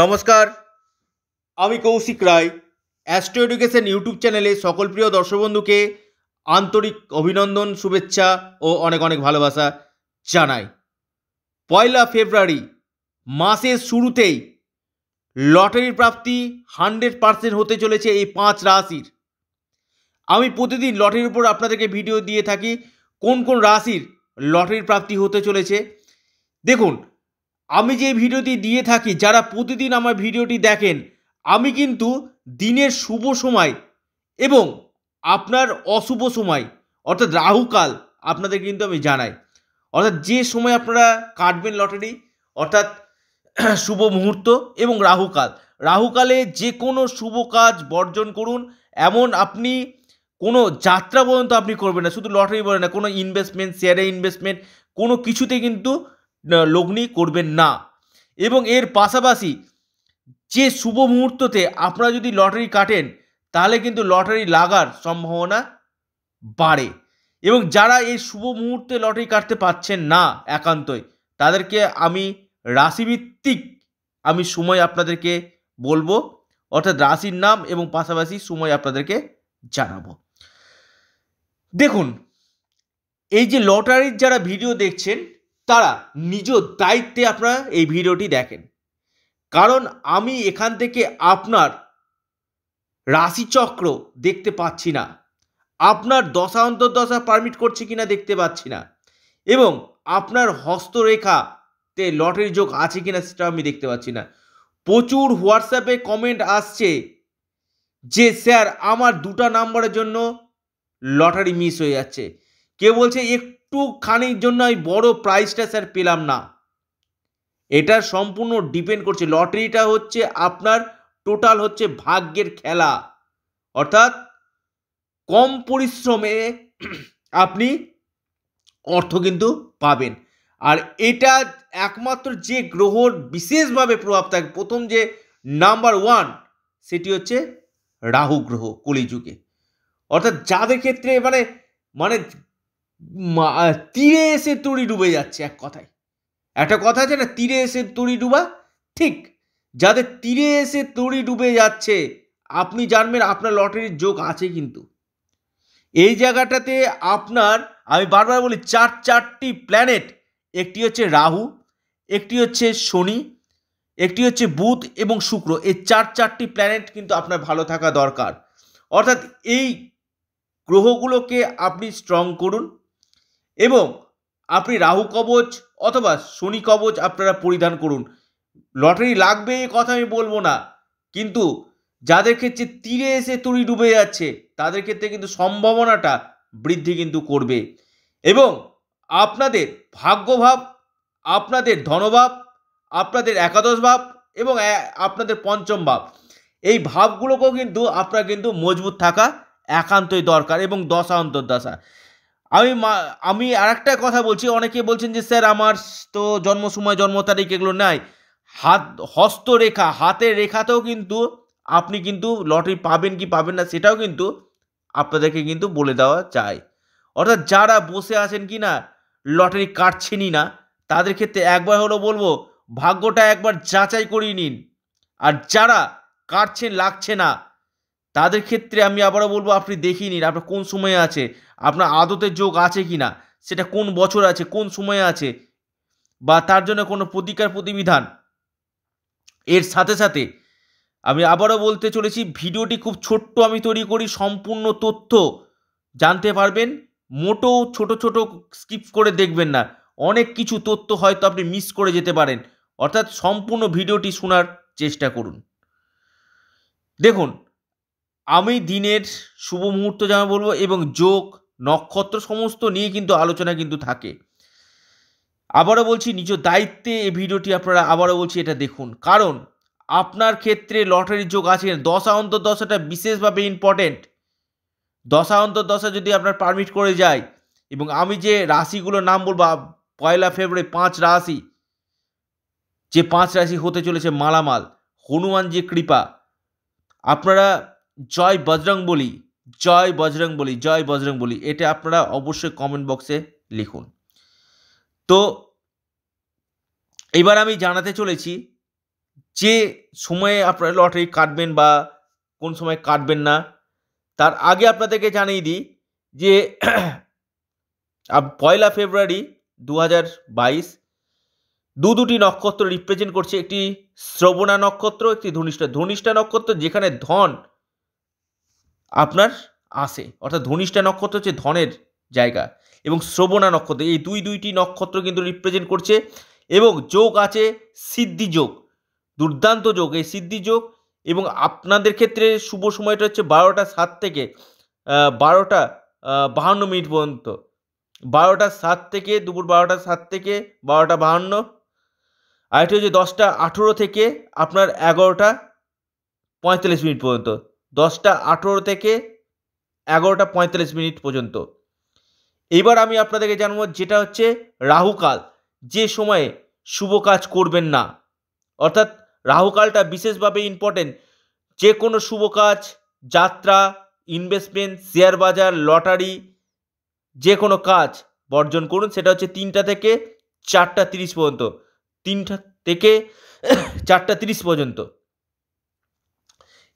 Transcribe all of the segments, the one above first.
নমস্কার আমি Kaushik Roy astro education YouTube চ্যানেলে সকল প্রিয় বন্ধুকে আন্তরিক অভিনন্দন শুভেচ্ছা ও অনেক অনেক ভালোবাসা জানাই পয়লা ফেব্রুয়ারি মাসের শুরুতেই লটারির প্রাপ্তি হান্ড্রেড পার্সেন্ট হতে চলেছে এই পাঁচ রাশির আমি প্রতিদিন লটারির উপর আপনাদেরকে ভিডিও দিয়ে থাকি কোন কোন রাশির লটারির প্রাপ্তি হতে চলেছে দেখুন আমি যে ভিডিওটি দিয়ে থাকি যারা প্রতিদিন আমার ভিডিওটি দেখেন আমি কিন্তু দিনের শুভ সময় এবং আপনার অশুভ সময় অর্থাৎ রাহুকাল আপনাদের কিন্তু আমি জানাই অর্থাৎ যে সময় আপনারা কাটবেন লটারি অর্থাৎ শুভ মুহূর্ত এবং রাহুকাল রাহুকালে যে কোনো শুভ কাজ বর্জন করুন এমন আপনি কোনো যাত্রা পর্যন্ত আপনি করবেন না শুধু লটারি বলে না কোনো ইনভেস্টমেন্ট শেয়ারে ইনভেস্টমেন্ট কোনো কিছুতে কিন্তু লগ্নি করবেন না এবং এর পাশাপাশি যে শুভ মুহূর্ততে আপনারা যদি লটারি কাটেন তাহলে কিন্তু লটারি লাগার সম্ভাবনা বাড়ে এবং যারা এই শুভ মুহূর্তে লটারি কাটতে পারছেন না একান্তই তাদেরকে আমি রাশিভিত্তিক আমি সময় আপনাদেরকে বলবো অর্থাৎ রাশির নাম এবং পাশাপাশি সময় আপনাদেরকে জানাবো দেখুন এই যে লটারির যারা ভিডিও দেখছেন তারা নিজ দায়িত্বে আপনারা এই ভিডিওটি দেখেন কারণ আমি এখান থেকে আপনার রাশিচক্র দেখতে পাচ্ছি না আপনার দশা অন্তর্দশা পারমিট করছে কিনা দেখতে পাচ্ছি না এবং আপনার হস্তরেখাতে লটারি যোগ আছে কিনা সেটা আমি দেখতে পাচ্ছি না প্রচুর হোয়াটসঅ্যাপে কমেন্ট আসছে যে স্যার আমার দুটা নাম্বারের জন্য লটারি মিস হয়ে যাচ্ছে কেউ বলছে এক একটুখানির জন্য আমি বড় প্রাইজটা স্যার পেলাম না এটা সম্পূর্ণ ডিপেন্ড করছে লটারিটা হচ্ছে আপনার টোটাল হচ্ছে ভাগ্যের খেলা অর্থাৎ কম পরিশ্রমে আপনি অর্থ কিন্তু পাবেন আর এটা একমাত্র যে গ্রহর বিশেষভাবে প্রভাব থাকে প্রথম যে নাম্বার ওয়ান সেটি হচ্ছে রাহু গ্রহ কলিযুগে অর্থাৎ যাদের ক্ষেত্রে মানে মানে তীরে এসে তরি ডুবে যাচ্ছে এক কথায় একটা কথা আছে না তীরে এসে তরি ডুবা ঠিক যাদের তীরে এসে তরি ডুবে যাচ্ছে আপনি জানবেন আপনার লটারির যোগ আছে কিন্তু এই জায়গাটাতে আপনার আমি বারবার বলি চার চারটি প্ল্যানেট একটি হচ্ছে রাহু একটি হচ্ছে শনি একটি হচ্ছে বুধ এবং শুক্র এই চার চারটি প্ল্যানেট কিন্তু আপনার ভালো থাকা দরকার অর্থাৎ এই গ্রহগুলোকে আপনি স্ট্রং করুন এবং আপনি রাহু কবচ অথবা শনি কবচ আপনারা পরিধান করুন লটারি লাগবে এ কথা আমি বলবো না কিন্তু যাদের ক্ষেত্রে তীরে এসে তুড়ি ডুবে যাচ্ছে তাদের ক্ষেত্রে কিন্তু সম্ভাবনাটা বৃদ্ধি কিন্তু করবে এবং আপনাদের ভাগ্যভাব আপনাদের ধনভাব আপনাদের একাদশ ভাব এবং আপনাদের পঞ্চম ভাব এই ভাবগুলোকেও কিন্তু আপনার কিন্তু মজবুত থাকা একান্তই দরকার এবং দশা অন্তর্দশা আমি আমি আর একটা কথা বলছি অনেকে বলছেন যে স্যার আমার তো জন্ম সময় জন্ম তারিখ এগুলো নাই হাত হস্তরেখা হাতের রেখাতেও কিন্তু আপনি কিন্তু লটারি পাবেন কি পাবেন না সেটাও কিন্তু আপনাদেরকে কিন্তু বলে দেওয়া চাই অর্থাৎ যারা বসে আছেন কি না লটারি কাটছেনই না তাদের ক্ষেত্রে একবার হলো বলবো ভাগ্যটা একবার যাচাই করিয়ে নিন আর যারা কাটছেন লাগছে না তাদের ক্ষেত্রে আমি আবারও বলবো আপনি দেখিনি নিন আপনার কোন সময়ে আছে আপনার আদতের যোগ আছে কি না সেটা কোন বছর আছে কোন সময়ে আছে বা তার জন্য কোনো প্রতিকার প্রতিবিধান এর সাথে সাথে আমি আবারও বলতে চলেছি ভিডিওটি খুব ছোট্ট আমি তৈরি করি সম্পূর্ণ তথ্য জানতে পারবেন মোটো ছোট ছোট স্কিপ করে দেখবেন না অনেক কিছু তথ্য হয়তো আপনি মিস করে যেতে পারেন অর্থাৎ সম্পূর্ণ ভিডিওটি শোনার চেষ্টা করুন দেখুন আমি দিনের শুভ মুহূর্ত যেন বলবো এবং যোগ নক্ষত্র সমস্ত নিয়ে কিন্তু আলোচনা কিন্তু থাকে আবারও বলছি নিজ দায়িত্বে এই ভিডিওটি আপনারা আবারও বলছি এটা দেখুন কারণ আপনার ক্ষেত্রে লটারির যোগ আছে দশা অন্তর্দশাটা বিশেষভাবে ইম্পর্টেন্ট দশা অন্তর্দশা যদি আপনার পারমিট করে যায় এবং আমি যে রাশিগুলোর নাম বলবো পয়লা ফেব্রুয়ারি পাঁচ রাশি যে পাঁচ রাশি হতে চলেছে মালামাল হনুমানজির কৃপা আপনারা জয় বজরং বলি জয় বজরং বলি জয় বজরং বলি এটা আপনারা অবশ্যই কমেন্ট বক্সে লিখুন তো এবার আমি জানাতে চলেছি যে সময়ে আপনারা লটারি কাটবেন বা কোন সময় কাটবেন না তার আগে আপনাদেরকে জানিয়ে দিই যে পয়লা ফেব্রুয়ারি দু হাজার বাইশ দু দুটি নক্ষত্র রিপ্রেজেন্ট করছে একটি শ্রবণা নক্ষত্র একটি ধনিষ্ঠা ধনিষ্ঠা নক্ষত্র যেখানে ধন আপনার আসে অর্থাৎ ধনিষ্ঠা নক্ষত্র হচ্ছে ধনের জায়গা এবং শ্রবণা নক্ষত্র এই দুই দুইটি নক্ষত্র কিন্তু রিপ্রেজেন্ট করছে এবং যোগ আছে সিদ্ধি যোগ দুর্দান্ত যোগ এই সিদ্ধি যোগ এবং আপনাদের ক্ষেত্রে শুভ সময়টা হচ্ছে বারোটা সাত থেকে বারোটা বাহান্ন মিনিট পর্যন্ত বারোটা সাত থেকে দুপুর বারোটা সাত থেকে বারোটা বাহান্ন আর এটা হচ্ছে দশটা আঠেরো থেকে আপনার এগারোটা পঁয়তাল্লিশ মিনিট পর্যন্ত দশটা আঠেরো থেকে এগারোটা পঁয়তাল্লিশ মিনিট পর্যন্ত এবার আমি আপনাদেরকে জানবো যেটা হচ্ছে রাহুকাল যে সময়ে শুভ কাজ করবেন না অর্থাৎ রাহুকালটা বিশেষভাবে ইম্পর্টেন্ট যে কোনো শুভ কাজ যাত্রা ইনভেস্টমেন্ট শেয়ার বাজার লটারি যে কোনো কাজ বর্জন করুন সেটা হচ্ছে তিনটা থেকে চারটা তিরিশ পর্যন্ত তিনটা থেকে চারটা তিরিশ পর্যন্ত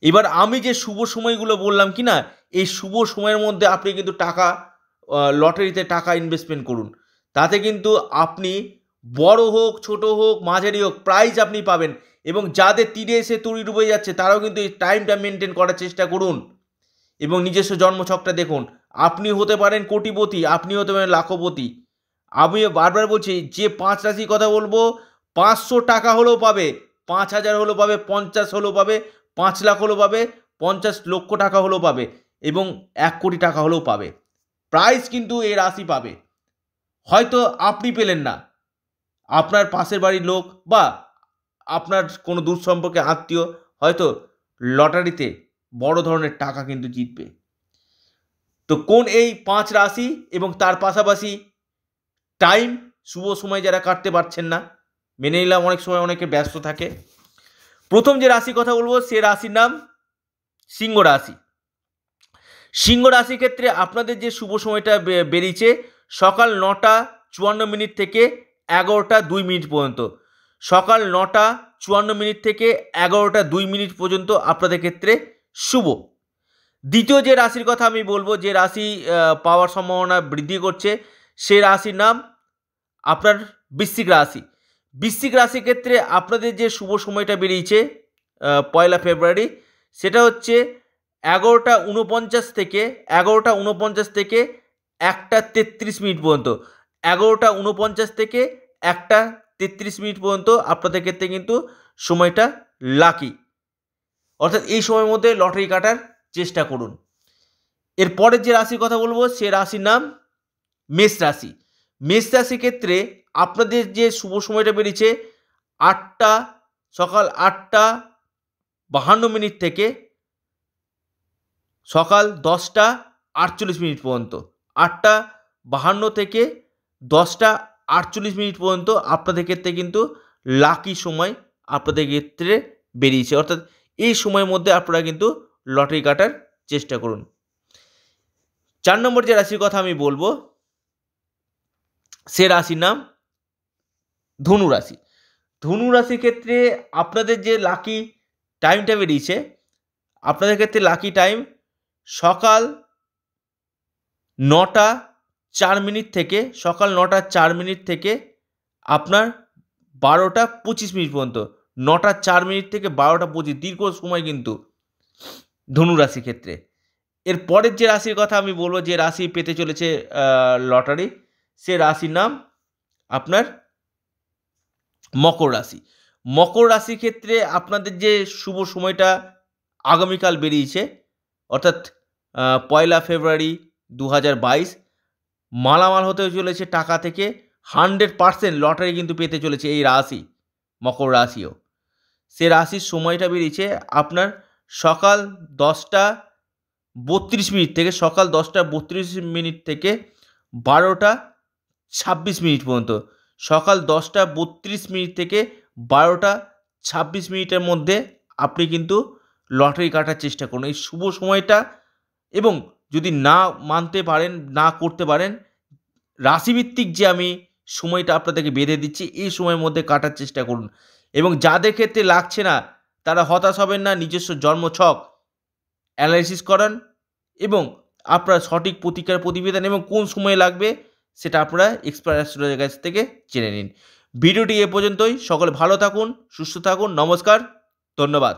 এবার আমি যে শুভ সময়গুলো বললাম কি না এই শুভ সময়ের মধ্যে আপনি কিন্তু টাকা লটারিতে টাকা ইনভেস্টমেন্ট করুন তাতে কিন্তু আপনি বড় হোক ছোট হোক মাঝারি হোক প্রাইজ আপনি পাবেন এবং যাদের তীরে এসে তুড়ি ডুবে যাচ্ছে তারাও কিন্তু এই টাইমটা মেনটেন করার চেষ্টা করুন এবং নিজস্ব জন্মছকটা দেখুন আপনি হতে পারেন কোটিপতি আপনি হতে পারেন লাখপতি আমি বারবার বলছি যে পাঁচ রাশি কথা বলবো পাঁচশো টাকা হলেও পাবে পাঁচ হাজার হলেও পাবে পঞ্চাশ হলেও পাবে পাঁচ লাখ হলেও পাবে পঞ্চাশ লক্ষ টাকা হলেও পাবে এবং এক কোটি টাকা হলেও পাবে প্রাইজ কিন্তু এই রাশি পাবে হয়তো আপনি পেলেন না আপনার পাশের বাড়ির লোক বা আপনার কোনো দূর সম্পর্কে আত্মীয় হয়তো লটারিতে বড় ধরনের টাকা কিন্তু জিতবে তো কোন এই পাঁচ রাশি এবং তার পাশাপাশি টাইম শুভ সময় যারা কাটতে পারছেন না মেনে নিলাম অনেক সময় অনেকে ব্যস্ত থাকে প্রথম যে রাশি কথা বলবো সে রাশির নাম সিংহ রাশি সিংহ রাশির ক্ষেত্রে আপনাদের যে শুভ সময়টা বেরিয়েছে সকাল নটা চুয়ান্ন মিনিট থেকে এগারোটা দুই মিনিট পর্যন্ত সকাল নটা চুয়ান্ন মিনিট থেকে এগারোটা দুই মিনিট পর্যন্ত আপনাদের ক্ষেত্রে শুভ দ্বিতীয় যে রাশির কথা আমি বলবো যে রাশি পাওয়ার সম্ভাবনা বৃদ্ধি করছে সে রাশির নাম আপনার বৃশ্চিক রাশি বৃশ্চিক রাশি ক্ষেত্রে আপনাদের যে শুভ সময়টা বেরিয়েছে পয়লা ফেব্রুয়ারি সেটা হচ্ছে এগারোটা উনপঞ্চাশ থেকে এগারোটা উনপঞ্চাশ থেকে একটা তেত্রিশ মিনিট পর্যন্ত এগারোটা উনপঞ্চাশ থেকে একটা তেত্রিশ মিনিট পর্যন্ত আপনাদের ক্ষেত্রে কিন্তু সময়টা লাকি অর্থাৎ এই সময়ের মধ্যে লটারি কাটার চেষ্টা করুন এরপরের যে রাশির কথা বলবো সে রাশির নাম মেষ রাশি মেষ রাশি ক্ষেত্রে আপনাদের যে শুভ সময়টা বেরিয়েছে আটটা সকাল আটটা বাহান্ন মিনিট থেকে সকাল দশটা আটচল্লিশ মিনিট পর্যন্ত আটটা বাহান্ন থেকে দশটা আটচল্লিশ মিনিট পর্যন্ত আপনাদের ক্ষেত্রে কিন্তু লাকি সময় আপনাদের ক্ষেত্রে বেরিয়েছে অর্থাৎ এই সময়ের মধ্যে আপনারা কিন্তু লটারি কাটার চেষ্টা করুন চার নম্বর যে রাশির কথা আমি বলবো সে রাশির নাম ধনু রাশি ধনু রাশির ক্ষেত্রে আপনাদের যে লাকি টাইমটা বেরিয়েছে আপনাদের ক্ষেত্রে লাকি টাইম সকাল নটা চার মিনিট থেকে সকাল নটা চার মিনিট থেকে আপনার বারোটা পঁচিশ মিনিট পর্যন্ত নটা চার মিনিট থেকে বারোটা পঁচিশ দীর্ঘ সময় কিন্তু ধনু রাশি ক্ষেত্রে এর পরের যে রাশির কথা আমি বলবো যে রাশি পেতে চলেছে লটারি সে রাশির নাম আপনার মকর রাশি মকর রাশির ক্ষেত্রে আপনাদের যে শুভ সময়টা আগামীকাল বেরিয়েছে অর্থাৎ পয়লা ফেব্রুয়ারি দু মালামাল হতে চলেছে টাকা থেকে হান্ড্রেড পারসেন্ট লটারি কিন্তু পেতে চলেছে এই রাশি মকর রাশিও সে রাশির সময়টা বেরিয়েছে আপনার সকাল দশটা বত্রিশ মিনিট থেকে সকাল দশটা বত্রিশ মিনিট থেকে বারোটা ছাব্বিশ মিনিট পর্যন্ত সকাল দশটা বত্রিশ মিনিট থেকে বারোটা ছাব্বিশ মিনিটের মধ্যে আপনি কিন্তু লটারি কাটার চেষ্টা করুন এই শুভ সময়টা এবং যদি না মানতে পারেন না করতে পারেন রাশিভিত্তিক যে আমি সময়টা আপনাদেরকে বেঁধে দিচ্ছি এই সময়ের মধ্যে কাটার চেষ্টা করুন এবং যাদের ক্ষেত্রে লাগছে না তারা হতাশ হবেন না নিজস্ব জন্মছক অ্যানালাইসিস করান এবং আপনার সঠিক প্রতিকার প্রতিবেদন এবং কোন সময়ে লাগবে সেটা আপনারা এক্সপার্ট অ্যাস্ট্রোলজার কাছ থেকে জেনে নিন ভিডিওটি এ পর্যন্তই সকলে ভালো থাকুন সুস্থ থাকুন নমস্কার ধন্যবাদ